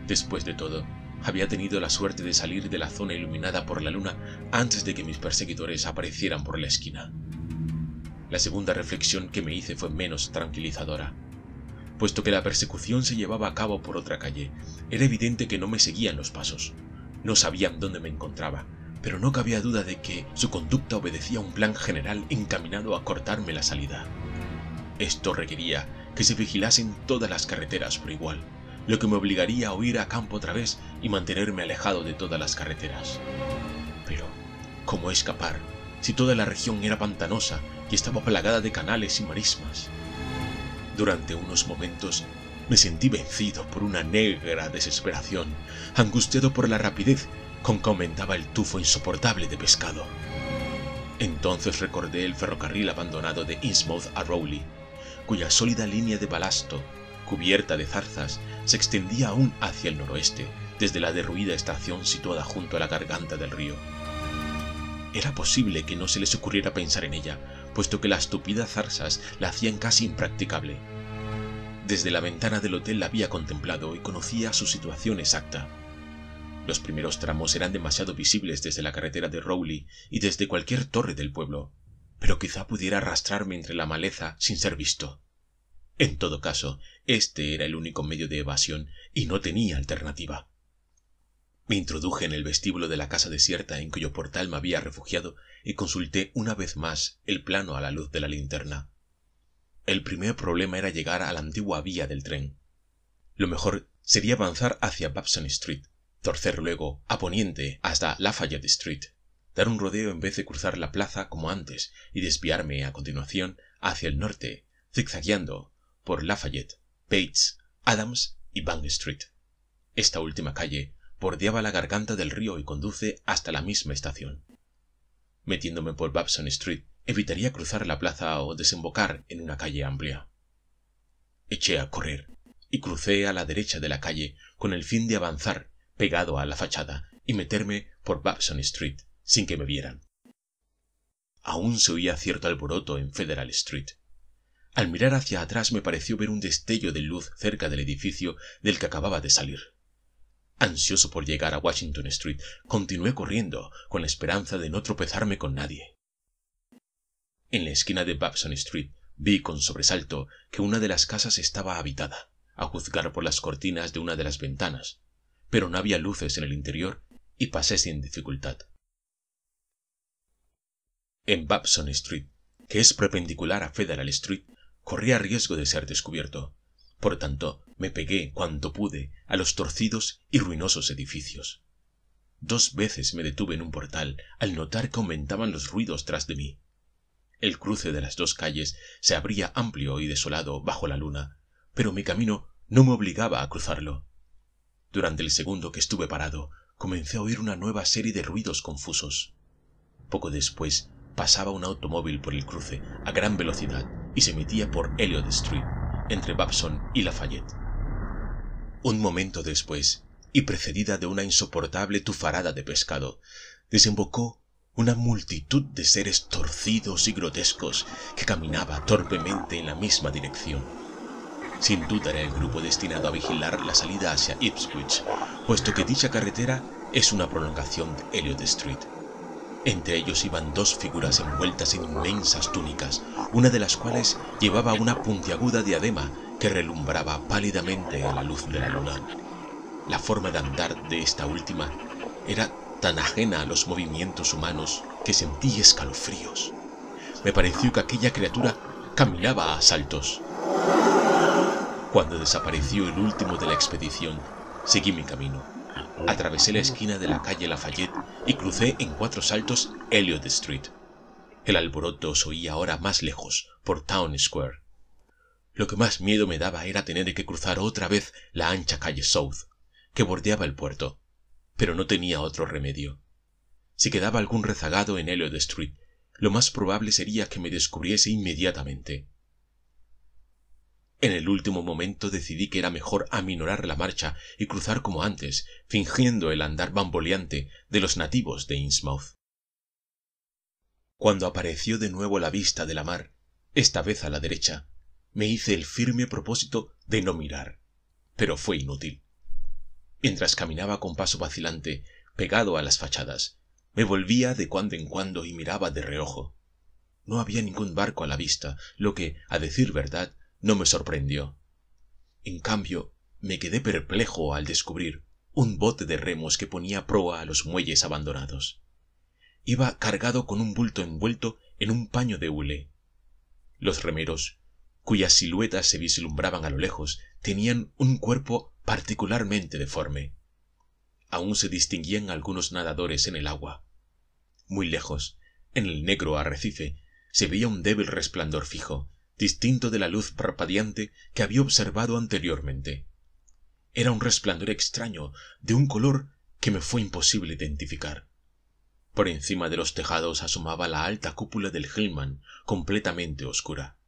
Después de todo, había tenido la suerte de salir de la zona iluminada por la luna antes de que mis perseguidores aparecieran por la esquina. La segunda reflexión que me hice fue menos tranquilizadora. Puesto que la persecución se llevaba a cabo por otra calle, era evidente que no me seguían los pasos. No sabían dónde me encontraba, pero no cabía duda de que su conducta obedecía a un plan general encaminado a cortarme la salida. Esto requería que se vigilasen todas las carreteras por igual, lo que me obligaría a huir a campo otra vez y mantenerme alejado de todas las carreteras. Pero, ¿cómo escapar si toda la región era pantanosa y estaba plagada de canales y marismas? Durante unos momentos me sentí vencido por una negra desesperación, angustiado por la rapidez con que aumentaba el tufo insoportable de pescado. Entonces recordé el ferrocarril abandonado de Innsmouth a Rowley, cuya sólida línea de balasto, cubierta de zarzas, se extendía aún hacia el noroeste, desde la derruida estación situada junto a la garganta del río. Era posible que no se les ocurriera pensar en ella, puesto que las tupidas zarzas la hacían casi impracticable. Desde la ventana del hotel la había contemplado y conocía su situación exacta. Los primeros tramos eran demasiado visibles desde la carretera de Rowley y desde cualquier torre del pueblo, pero quizá pudiera arrastrarme entre la maleza sin ser visto. En todo caso, este era el único medio de evasión y no tenía alternativa. Me introduje en el vestíbulo de la casa desierta en cuyo portal me había refugiado y consulté una vez más el plano a la luz de la linterna. El primer problema era llegar a la antigua vía del tren. Lo mejor sería avanzar hacia Babson Street, torcer luego a poniente hasta Lafayette Street, dar un rodeo en vez de cruzar la plaza como antes y desviarme a continuación hacia el norte, zigzagueando por Lafayette, Bates, Adams y Bank Street. Esta última calle bordeaba la garganta del río y conduce hasta la misma estación. Metiéndome por Babson Street, evitaría cruzar la plaza o desembocar en una calle amplia. Eché a correr y crucé a la derecha de la calle con el fin de avanzar pegado a la fachada y meterme por Babson Street sin que me vieran. Aún se oía cierto alboroto en Federal Street. Al mirar hacia atrás me pareció ver un destello de luz cerca del edificio del que acababa de salir. Ansioso por llegar a Washington Street, continué corriendo, con la esperanza de no tropezarme con nadie. En la esquina de Babson Street vi con sobresalto que una de las casas estaba habitada, a juzgar por las cortinas de una de las ventanas, pero no había luces en el interior y pasé sin dificultad. En Babson Street, que es perpendicular a Federal Street, corría riesgo de ser descubierto. Por tanto, me pegué cuanto pude a los torcidos y ruinosos edificios. Dos veces me detuve en un portal al notar que aumentaban los ruidos tras de mí el cruce de las dos calles se abría amplio y desolado bajo la luna pero mi camino no me obligaba a cruzarlo durante el segundo que estuve parado comencé a oír una nueva serie de ruidos confusos poco después pasaba un automóvil por el cruce a gran velocidad y se metía por Elliot Street, entre Babson y Lafayette. Un momento después, y precedida de una insoportable tufarada de pescado, desembocó una multitud de seres torcidos y grotescos que caminaba torpemente en la misma dirección. Sin duda era el grupo destinado a vigilar la salida hacia Ipswich, puesto que dicha carretera es una prolongación de Elliot Street. Entre ellos iban dos figuras envueltas en inmensas túnicas, una de las cuales llevaba una puntiaguda diadema que relumbraba pálidamente a la luz de la luna. La forma de andar de esta última era tan ajena a los movimientos humanos que sentí escalofríos. Me pareció que aquella criatura caminaba a saltos. Cuando desapareció el último de la expedición, seguí mi camino. Atravesé la esquina de la calle Lafayette y crucé en cuatro saltos Elliot Street. El alboroto se oía ahora más lejos, por Town Square. Lo que más miedo me daba era tener que cruzar otra vez la ancha calle South, que bordeaba el puerto pero no tenía otro remedio. Si quedaba algún rezagado en Elliot Street, lo más probable sería que me descubriese inmediatamente. En el último momento decidí que era mejor aminorar la marcha y cruzar como antes, fingiendo el andar bamboleante de los nativos de Innsmouth. Cuando apareció de nuevo la vista de la mar, esta vez a la derecha, me hice el firme propósito de no mirar, pero fue inútil mientras caminaba con paso vacilante pegado a las fachadas me volvía de cuando en cuando y miraba de reojo no había ningún barco a la vista lo que a decir verdad no me sorprendió en cambio me quedé perplejo al descubrir un bote de remos que ponía proa a los muelles abandonados iba cargado con un bulto envuelto en un paño de hule los remeros cuyas siluetas se vislumbraban a lo lejos tenían un cuerpo particularmente deforme. Aún se distinguían algunos nadadores en el agua. Muy lejos, en el negro arrecife, se veía un débil resplandor fijo, distinto de la luz parpadeante que había observado anteriormente. Era un resplandor extraño, de un color que me fue imposible identificar. Por encima de los tejados asomaba la alta cúpula del Hillman, completamente oscura.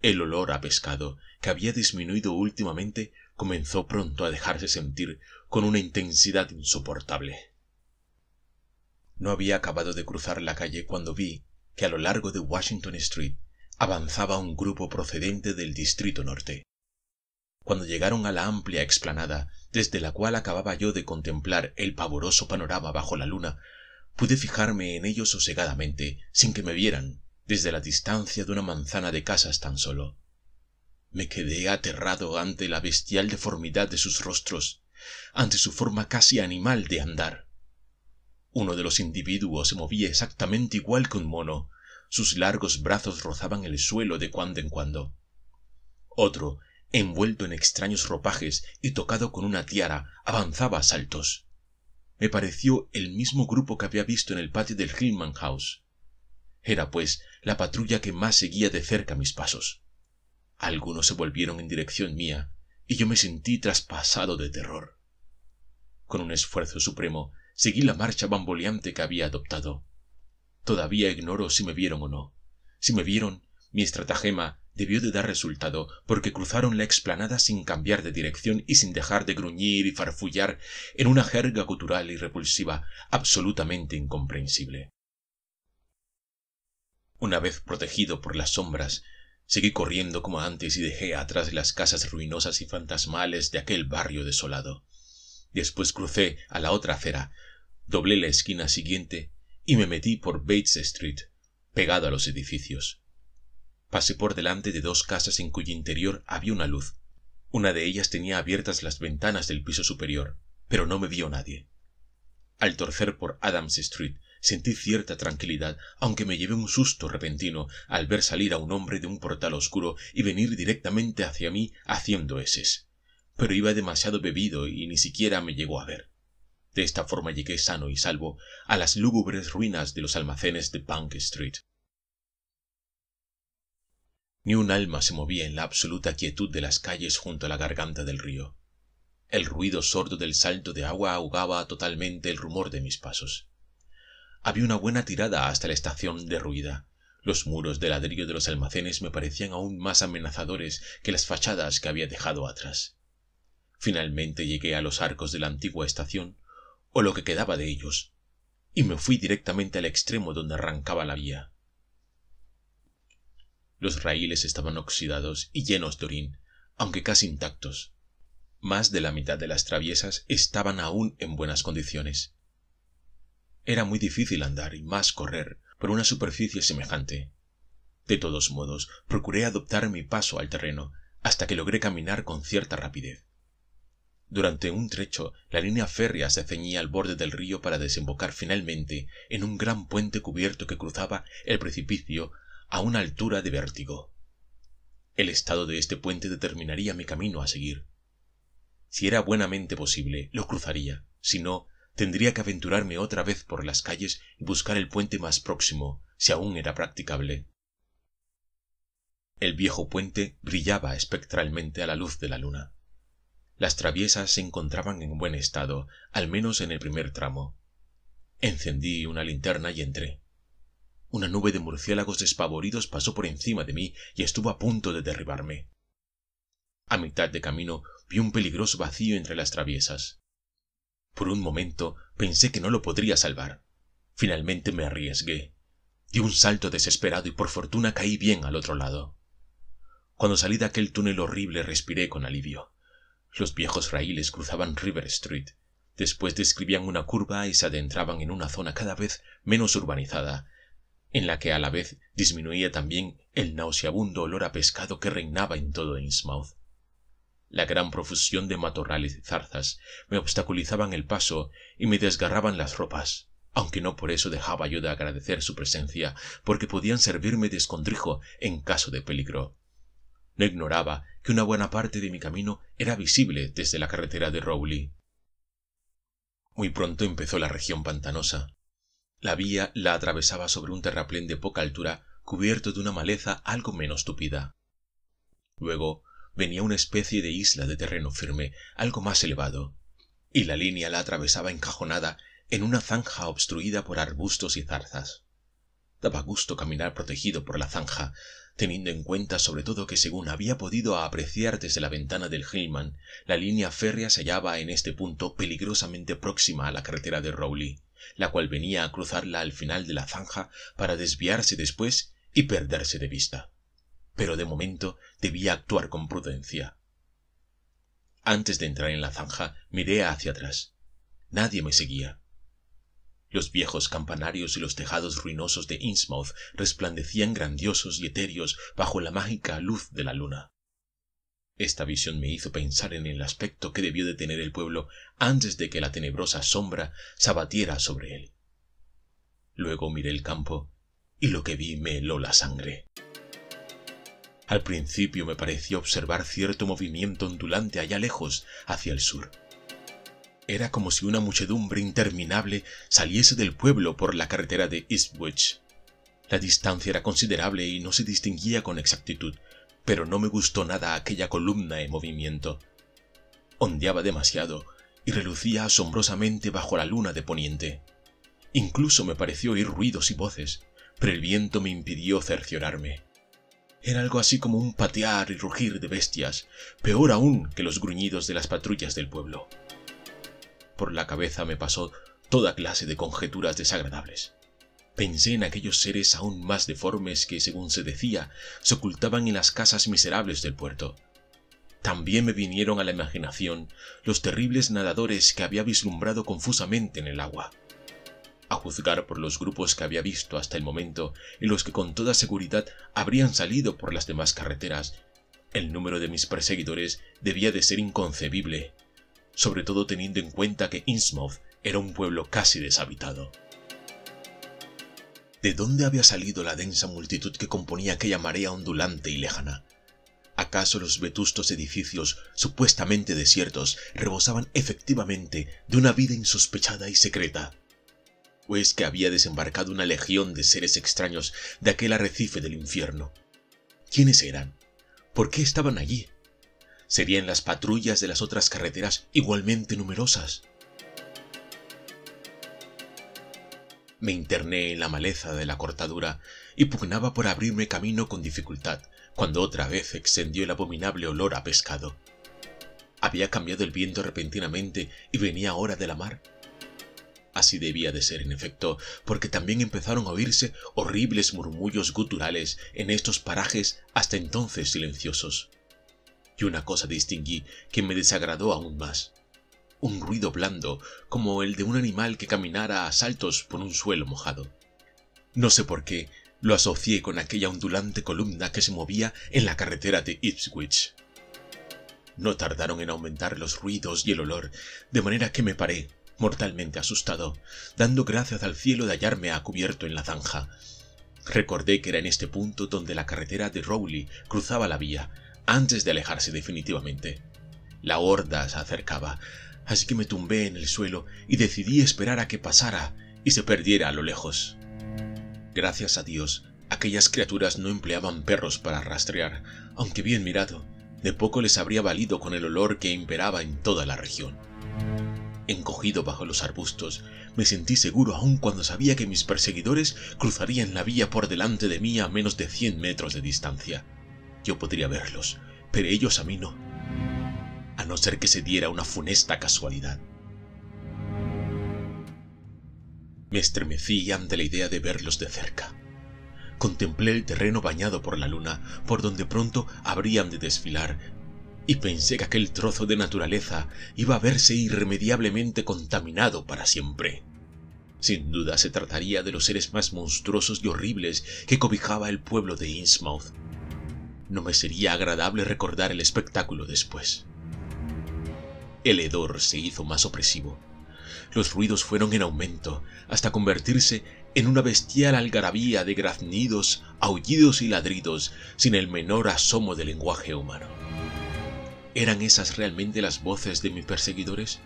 El olor a pescado, que había disminuido últimamente, comenzó pronto a dejarse sentir con una intensidad insoportable no había acabado de cruzar la calle cuando vi que a lo largo de washington street avanzaba un grupo procedente del distrito norte cuando llegaron a la amplia explanada desde la cual acababa yo de contemplar el pavoroso panorama bajo la luna pude fijarme en ellos sosegadamente sin que me vieran desde la distancia de una manzana de casas tan solo me quedé aterrado ante la bestial deformidad de sus rostros, ante su forma casi animal de andar. Uno de los individuos se movía exactamente igual que un mono. Sus largos brazos rozaban el suelo de cuando en cuando. Otro, envuelto en extraños ropajes y tocado con una tiara, avanzaba a saltos. Me pareció el mismo grupo que había visto en el patio del Hillman House. Era, pues, la patrulla que más seguía de cerca mis pasos. Algunos se volvieron en dirección mía y yo me sentí traspasado de terror. Con un esfuerzo supremo seguí la marcha bamboleante que había adoptado. Todavía ignoro si me vieron o no. Si me vieron, mi estratagema debió de dar resultado porque cruzaron la explanada sin cambiar de dirección y sin dejar de gruñir y farfullar en una jerga cultural y repulsiva absolutamente incomprensible. Una vez protegido por las sombras, Seguí corriendo como antes y dejé atrás las casas ruinosas y fantasmales de aquel barrio desolado. Después crucé a la otra acera, doblé la esquina siguiente y me metí por Bates Street, pegado a los edificios. Pasé por delante de dos casas en cuyo interior había una luz. Una de ellas tenía abiertas las ventanas del piso superior, pero no me vio nadie. Al torcer por Adams Street sentí cierta tranquilidad, aunque me llevé un susto repentino al ver salir a un hombre de un portal oscuro y venir directamente hacia mí haciendo eses. Pero iba demasiado bebido y ni siquiera me llegó a ver. De esta forma llegué sano y salvo a las lúgubres ruinas de los almacenes de Bank Street. Ni un alma se movía en la absoluta quietud de las calles junto a la garganta del río. El ruido sordo del salto de agua ahogaba totalmente el rumor de mis pasos había una buena tirada hasta la estación derruida los muros de ladrillo de los almacenes me parecían aún más amenazadores que las fachadas que había dejado atrás finalmente llegué a los arcos de la antigua estación o lo que quedaba de ellos y me fui directamente al extremo donde arrancaba la vía los raíles estaban oxidados y llenos de orín aunque casi intactos más de la mitad de las traviesas estaban aún en buenas condiciones era muy difícil andar y más correr por una superficie semejante. De todos modos, procuré adoptar mi paso al terreno hasta que logré caminar con cierta rapidez. Durante un trecho, la línea férrea se ceñía al borde del río para desembocar finalmente en un gran puente cubierto que cruzaba el precipicio a una altura de vértigo. El estado de este puente determinaría mi camino a seguir. Si era buenamente posible, lo cruzaría, si no, tendría que aventurarme otra vez por las calles y buscar el puente más próximo si aún era practicable el viejo puente brillaba espectralmente a la luz de la luna las traviesas se encontraban en buen estado al menos en el primer tramo encendí una linterna y entré una nube de murciélagos despavoridos pasó por encima de mí y estuvo a punto de derribarme a mitad de camino vi un peligroso vacío entre las traviesas por un momento pensé que no lo podría salvar. Finalmente me arriesgué. Di un salto desesperado y por fortuna caí bien al otro lado. Cuando salí de aquel túnel horrible respiré con alivio. Los viejos raíles cruzaban River Street. Después describían una curva y se adentraban en una zona cada vez menos urbanizada, en la que a la vez disminuía también el nauseabundo olor a pescado que reinaba en todo Innsmouth. La gran profusión de matorrales y zarzas me obstaculizaban el paso y me desgarraban las ropas, aunque no por eso dejaba yo de agradecer su presencia, porque podían servirme de escondrijo en caso de peligro. No ignoraba que una buena parte de mi camino era visible desde la carretera de Rowley. Muy pronto empezó la región pantanosa. La vía la atravesaba sobre un terraplén de poca altura cubierto de una maleza algo menos tupida. Luego venía una especie de isla de terreno firme algo más elevado, y la línea la atravesaba encajonada en una zanja obstruida por arbustos y zarzas. Daba gusto caminar protegido por la zanja, teniendo en cuenta sobre todo que según había podido apreciar desde la ventana del Hillman, la línea férrea se hallaba en este punto peligrosamente próxima a la carretera de Rowley, la cual venía a cruzarla al final de la zanja para desviarse después y perderse de vista pero de momento debía actuar con prudencia. Antes de entrar en la zanja miré hacia atrás. Nadie me seguía. Los viejos campanarios y los tejados ruinosos de Innsmouth resplandecían grandiosos y etéreos bajo la mágica luz de la luna. Esta visión me hizo pensar en el aspecto que debió de tener el pueblo antes de que la tenebrosa sombra se abatiera sobre él. Luego miré el campo y lo que vi me heló la sangre. Al principio me pareció observar cierto movimiento ondulante allá lejos, hacia el sur. Era como si una muchedumbre interminable saliese del pueblo por la carretera de Eastwich. La distancia era considerable y no se distinguía con exactitud, pero no me gustó nada aquella columna en movimiento. Ondeaba demasiado y relucía asombrosamente bajo la luna de poniente. Incluso me pareció oír ruidos y voces, pero el viento me impidió cerciorarme. Era algo así como un patear y rugir de bestias, peor aún que los gruñidos de las patrullas del pueblo. Por la cabeza me pasó toda clase de conjeturas desagradables. Pensé en aquellos seres aún más deformes que, según se decía, se ocultaban en las casas miserables del puerto. También me vinieron a la imaginación los terribles nadadores que había vislumbrado confusamente en el agua a juzgar por los grupos que había visto hasta el momento y los que con toda seguridad habrían salido por las demás carreteras, el número de mis perseguidores debía de ser inconcebible, sobre todo teniendo en cuenta que Innsmouth era un pueblo casi deshabitado. ¿De dónde había salido la densa multitud que componía aquella marea ondulante y lejana? ¿Acaso los vetustos edificios, supuestamente desiertos, rebosaban efectivamente de una vida insospechada y secreta? es que había desembarcado una legión de seres extraños de aquel arrecife del infierno. ¿Quiénes eran? ¿Por qué estaban allí? ¿Serían las patrullas de las otras carreteras igualmente numerosas? Me interné en la maleza de la cortadura y pugnaba por abrirme camino con dificultad, cuando otra vez extendió el abominable olor a pescado. Había cambiado el viento repentinamente y venía ahora de la mar. Así debía de ser, en efecto, porque también empezaron a oírse horribles murmullos guturales en estos parajes hasta entonces silenciosos. Y una cosa distinguí que me desagradó aún más. Un ruido blando, como el de un animal que caminara a saltos por un suelo mojado. No sé por qué, lo asocié con aquella ondulante columna que se movía en la carretera de Ipswich. No tardaron en aumentar los ruidos y el olor, de manera que me paré mortalmente asustado, dando gracias al cielo de hallarme a cubierto en la zanja. Recordé que era en este punto donde la carretera de Rowley cruzaba la vía, antes de alejarse definitivamente. La horda se acercaba, así que me tumbé en el suelo y decidí esperar a que pasara y se perdiera a lo lejos. Gracias a Dios, aquellas criaturas no empleaban perros para rastrear, aunque bien mirado, de poco les habría valido con el olor que imperaba en toda la región. Encogido bajo los arbustos, me sentí seguro aún cuando sabía que mis perseguidores cruzarían la vía por delante de mí a menos de 100 metros de distancia. Yo podría verlos, pero ellos a mí no. A no ser que se diera una funesta casualidad. Me estremecí ante la idea de verlos de cerca. Contemplé el terreno bañado por la luna, por donde pronto habrían de desfilar y pensé que aquel trozo de naturaleza iba a verse irremediablemente contaminado para siempre. Sin duda se trataría de los seres más monstruosos y horribles que cobijaba el pueblo de Innsmouth. No me sería agradable recordar el espectáculo después. El hedor se hizo más opresivo. Los ruidos fueron en aumento, hasta convertirse en una bestial algarabía de graznidos, aullidos y ladridos, sin el menor asomo de lenguaje humano. ¿Eran esas realmente las voces de mis perseguidores?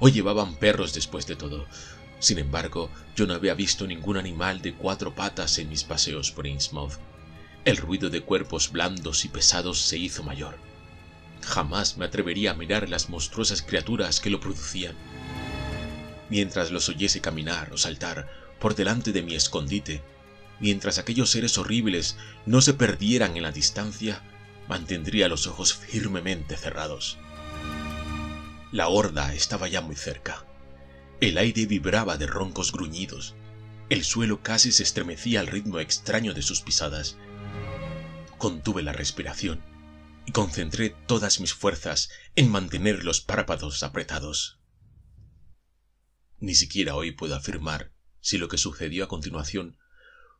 ¿O llevaban perros después de todo? Sin embargo, yo no había visto ningún animal de cuatro patas en mis paseos por Innsmouth. El ruido de cuerpos blandos y pesados se hizo mayor. Jamás me atrevería a mirar las monstruosas criaturas que lo producían. Mientras los oyese caminar o saltar por delante de mi escondite, mientras aquellos seres horribles no se perdieran en la distancia, mantendría los ojos firmemente cerrados. La horda estaba ya muy cerca. El aire vibraba de roncos gruñidos. El suelo casi se estremecía al ritmo extraño de sus pisadas. Contuve la respiración y concentré todas mis fuerzas en mantener los párpados apretados. Ni siquiera hoy puedo afirmar si lo que sucedió a continuación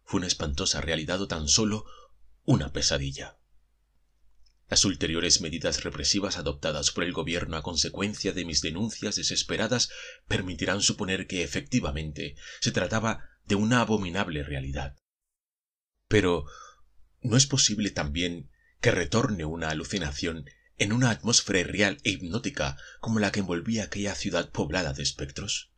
fue una espantosa realidad o tan solo una pesadilla. Las ulteriores medidas represivas adoptadas por el gobierno a consecuencia de mis denuncias desesperadas permitirán suponer que efectivamente se trataba de una abominable realidad. Pero, ¿no es posible también que retorne una alucinación en una atmósfera real e hipnótica como la que envolvía aquella ciudad poblada de espectros?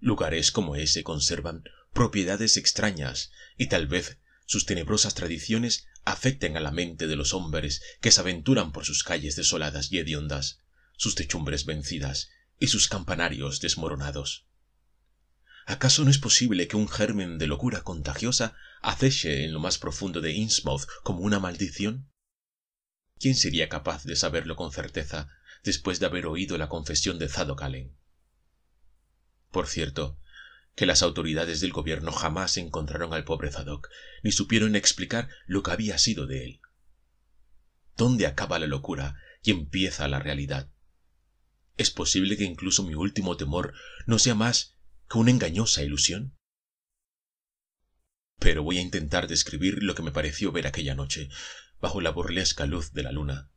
Lugares como ese conservan propiedades extrañas y tal vez sus tenebrosas tradiciones afecten a la mente de los hombres que se aventuran por sus calles desoladas y hediondas, sus techumbres vencidas y sus campanarios desmoronados. ¿Acaso no es posible que un germen de locura contagiosa aceche en lo más profundo de Innsmouth como una maldición? ¿Quién sería capaz de saberlo con certeza después de haber oído la confesión de Zadokalen? Por cierto, que las autoridades del gobierno jamás encontraron al pobre Zadok, ni supieron explicar lo que había sido de él. ¿Dónde acaba la locura y empieza la realidad? ¿Es posible que incluso mi último temor no sea más que una engañosa ilusión? Pero voy a intentar describir lo que me pareció ver aquella noche, bajo la burlesca luz de la luna.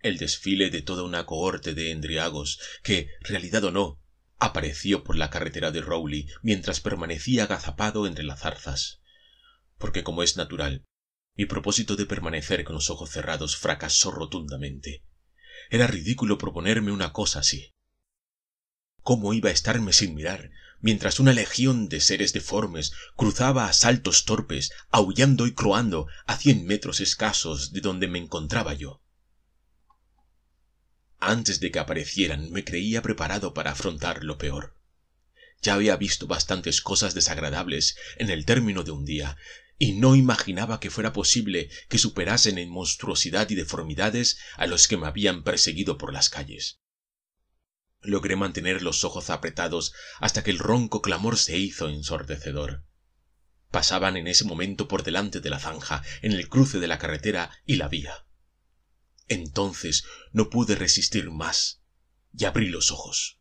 El desfile de toda una cohorte de endriagos que, realidad o no, apareció por la carretera de Rowley mientras permanecía agazapado entre las zarzas. Porque, como es natural, mi propósito de permanecer con los ojos cerrados fracasó rotundamente. Era ridículo proponerme una cosa así. ¿Cómo iba a estarme sin mirar mientras una legión de seres deformes cruzaba a saltos torpes, aullando y croando a cien metros escasos de donde me encontraba yo? Antes de que aparecieran me creía preparado para afrontar lo peor. Ya había visto bastantes cosas desagradables en el término de un día, y no imaginaba que fuera posible que superasen en monstruosidad y deformidades a los que me habían perseguido por las calles. Logré mantener los ojos apretados hasta que el ronco clamor se hizo ensordecedor. Pasaban en ese momento por delante de la zanja, en el cruce de la carretera y la vía. Entonces no pude resistir más y abrí los ojos.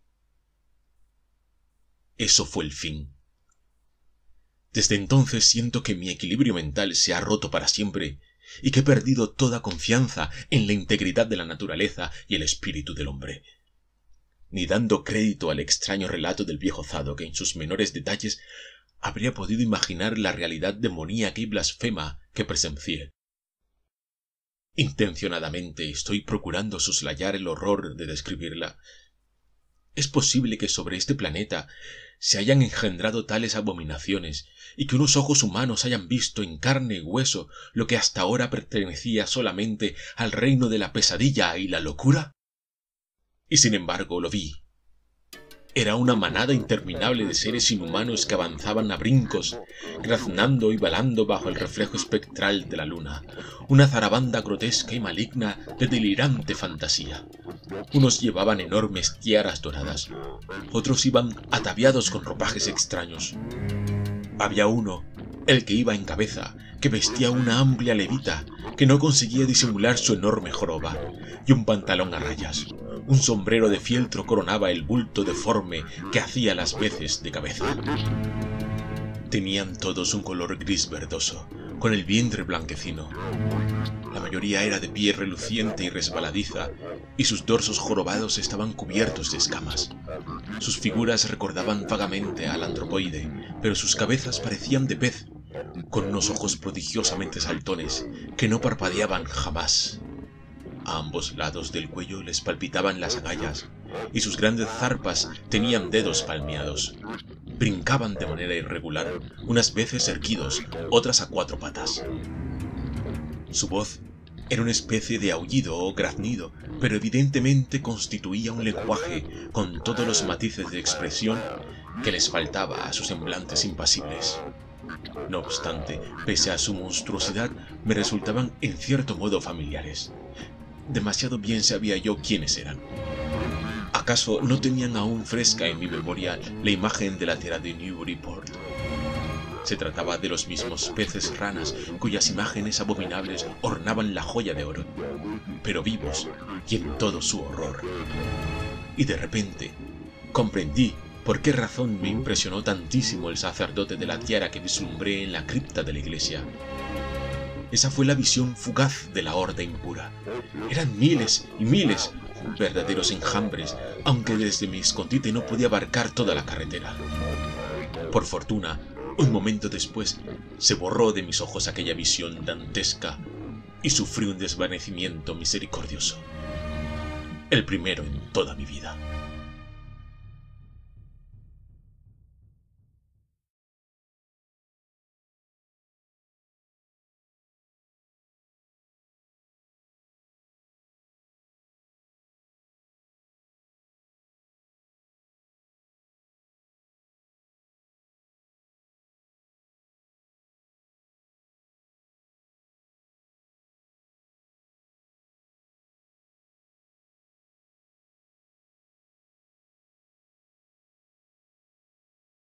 Eso fue el fin. Desde entonces siento que mi equilibrio mental se ha roto para siempre y que he perdido toda confianza en la integridad de la naturaleza y el espíritu del hombre. Ni dando crédito al extraño relato del viejo Zado que en sus menores detalles habría podido imaginar la realidad demoníaca y blasfema que presencié. Intencionadamente estoy procurando soslayar el horror de describirla. Es posible que sobre este planeta se hayan engendrado tales abominaciones y que unos ojos humanos hayan visto en carne y hueso lo que hasta ahora pertenecía solamente al reino de la pesadilla y la locura? Y sin embargo lo vi, era una manada interminable de seres inhumanos que avanzaban a brincos, graznando y balando bajo el reflejo espectral de la luna. Una zarabanda grotesca y maligna de delirante fantasía. Unos llevaban enormes tiaras doradas, otros iban ataviados con ropajes extraños. Había uno, el que iba en cabeza, que vestía una amplia levita que no conseguía disimular su enorme joroba y un pantalón a rayas. Un sombrero de fieltro coronaba el bulto deforme que hacía las veces de cabeza. Tenían todos un color gris verdoso, con el vientre blanquecino. La mayoría era de pie reluciente y resbaladiza, y sus dorsos jorobados estaban cubiertos de escamas. Sus figuras recordaban vagamente al antropoide, pero sus cabezas parecían de pez, con unos ojos prodigiosamente saltones que no parpadeaban jamás. A ambos lados del cuello les palpitaban las agallas y sus grandes zarpas tenían dedos palmeados. Brincaban de manera irregular, unas veces erguidos, otras a cuatro patas. Su voz era una especie de aullido o graznido, pero evidentemente constituía un lenguaje con todos los matices de expresión que les faltaba a sus semblantes impasibles. No obstante, pese a su monstruosidad, me resultaban en cierto modo familiares demasiado bien sabía yo quiénes eran. ¿Acaso no tenían aún fresca en mi memoria la imagen de la tierra de Newburyport? Se trataba de los mismos peces ranas cuyas imágenes abominables ornaban la joya de oro, pero vivos y en todo su horror. Y de repente comprendí por qué razón me impresionó tantísimo el sacerdote de la tiara que vislumbré en la cripta de la iglesia. Esa fue la visión fugaz de la horda impura. Eran miles y miles, verdaderos enjambres, aunque desde mi escondite no podía abarcar toda la carretera. Por fortuna, un momento después, se borró de mis ojos aquella visión dantesca y sufrí un desvanecimiento misericordioso. El primero en toda mi vida.